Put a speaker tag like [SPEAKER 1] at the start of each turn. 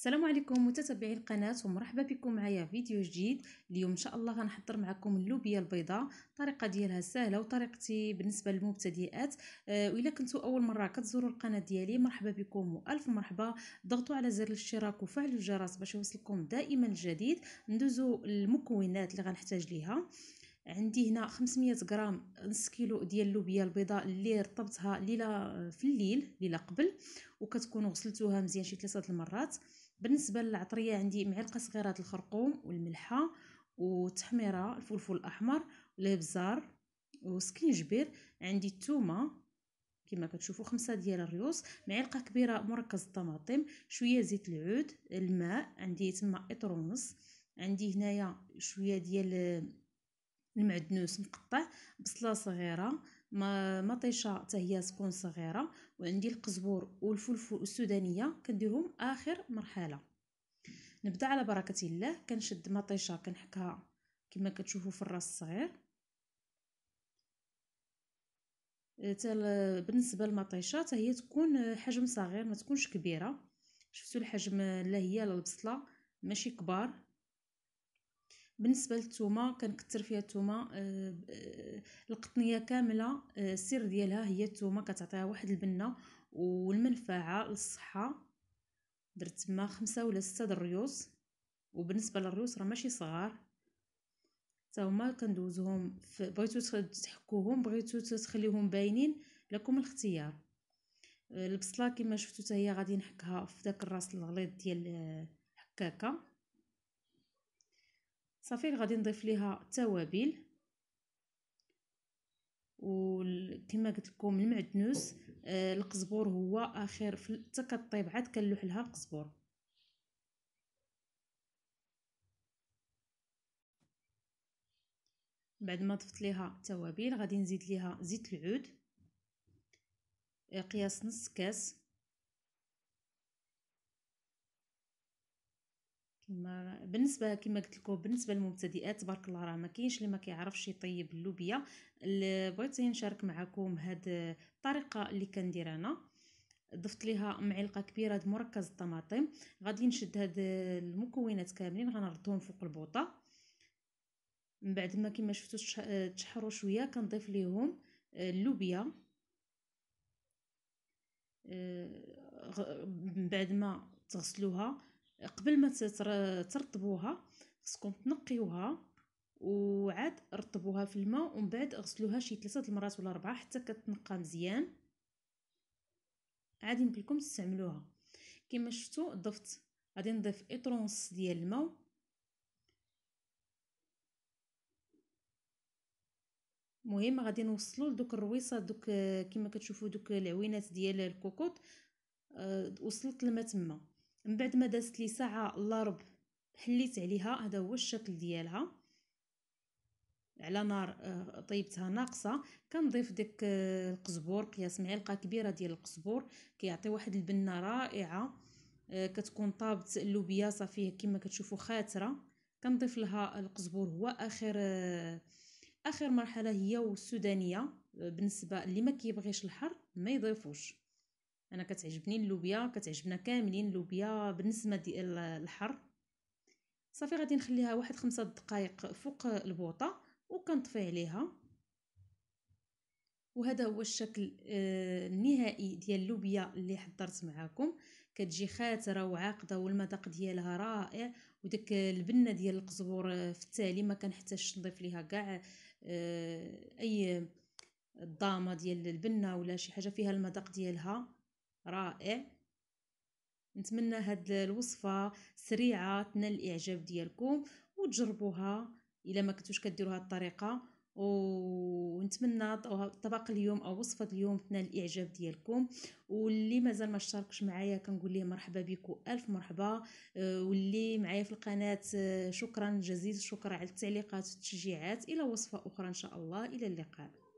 [SPEAKER 1] السلام عليكم متتبعي القناة ومرحبا بكم معايا فيديو جديد اليوم ان شاء الله غنحضر معكم اللوبيا البيضاء الطريقه ديالها سهله وطريقتي بالنسبه للمبتدئات آه، والا كنتوا اول مره كتزوروا القناه ديالي مرحبا بكم والف مرحبا ضغطوا على زر الاشتراك وفعلوا الجرس باش يوصلكم دائما الجديد ندوزوا المكونات اللي غنحتاج ليها عندي هنا 500 غرام نص كيلو ديال اللوبيا البيضاء اللي رطبتها ليله آه، في الليل ليله قبل وكتكون غسلتوها مزيان شي ثلاثه المرات بالنسبه للعطريه عندي معلقه صغيره الخرقوم والملحه وتحميره الفلفل الاحمر والابزار وسكينجبير عندي الثومه كما كتشوفوا خمسة ديال الريوس معلقه كبيره مركز الطماطم شويه زيت العود الماء عندي تما اطر ونص عندي هنايا شويه ديال المعدنوس مقطع بصله صغيره مطيشه حتى هي تكون صغيره وعندي القزبور والفلفل السودانيه كنديرهم اخر مرحله نبدا على بركه الله كنشد مطيشه كنحكها كما كتشوفوا في الراس الصغير بالنسبه للمطيشه حتى هي تكون حجم صغير ما تكونش كبيره شفتوا الحجم لا هي لا البصله ماشي كبار بالنسبه للثومه كنكثر فيها الثومه آه، آه، القطنيه كامله آه، السر ديالها هي الثومه كتعطيها واحد البنه والمنفعه للصحه درت تما خمسة ولا ستة د الريوس وبالنسبه للريوس راه ماشي صغار حتى هما كندوزوهم بغيتو تحكوهم بغيتو تخليوهم باينين لكم الاختيار البصله كما شفتو حتى هي غادي نحكها في داك الراس الغليظ ديال هكاكا صافي غادي نضيف ليها التوابل وكما قلت لكم المعدنوس آه القزبور هو اخر حتى كطيب عاد كنلوح لها القزبور بعد ما ضفت ليها التوابل غادي نزيد ليها زيت العود آه، قياس نص كاس ما بالنسبه كما قلت لكم بالنسبه للمبتدئات تبارك الله راه ما كاينش اللي ما كيعرفش يطيب اللوبيا بغيت نشارك معكم هاد الطريقه اللي كندير انا ضفت ليها معلقه كبيره د مركز الطماطم غادي نشد هاد المكونات كاملين غنردهم فوق البوطه من بعد ما كما شفتوا تشحروا شويه كنضيف ليهم آه، اللوبيا آه، من بعد ما تغسلوها قبل ما ترطبوها خصكم تنقيوها وعاد رطبوها في الماء ومن بعد غسلوها شي ثلاثه المرات ولا اربعه حتى كتنقى مزيان عاد يمكن لكم تستعملوها كما شفتوا ضفت غادي نضيف اطرونس ديال الماء مهم غادي نوصلوا لدوك الرويصه دوك كما كتشوفوا دوك العوينات ديال الكوكوط أه وصلت لما تما من بعد ما دازت لي ساعه الله رب حليت عليها هذا هو الشكل ديالها على نار آه، طيبتها ناقصه كنضيف ديك آه، القزبور قياس معلقه كبيره ديال القزبور كيعطي واحد البنه رائعه آه، كتكون طابت اللوبيا صافي كما كتشوفوا خاتره كنضيف لها القزبور هو اخر اخر مرحله هي والسودانيه بالنسبه اللي ما كيبغيش الحر ما يضيفوش انا كتعجبني اللوبيا كتعجبنا كاملين اللوبيا بالنسبه ديال الحر صافي غادي نخليها واحد خمسة دقائق فوق البوطه وكنطفي عليها وهذا هو الشكل آه، النهائي ديال اللوبيا اللي حضرت معاكم كتجي خاتره وعاقده والمذاق ديالها رائع وداك البنه ديال القزبور آه، في التالي ما كنحتاجش نضيف ليها كاع آه، اي الضامه ديال البنه ولا شي حاجه فيها المذاق ديالها رائع نتمنى هاد الوصفه سريعه تنال الاعجاب ديالكم وتجربوها الا ما كنتوش كديروها هاد الطريقه ونتمنى طبق اليوم او وصفه اليوم تنال الاعجاب ديالكم واللي مازال ما اشتركش معايا كنقول ليه مرحبا بكم الف مرحبا أه، واللي معايا في القناه أه، شكرا جزيلا شكرا على التعليقات والتشجيعات الى وصفه اخرى ان شاء الله الى اللقاء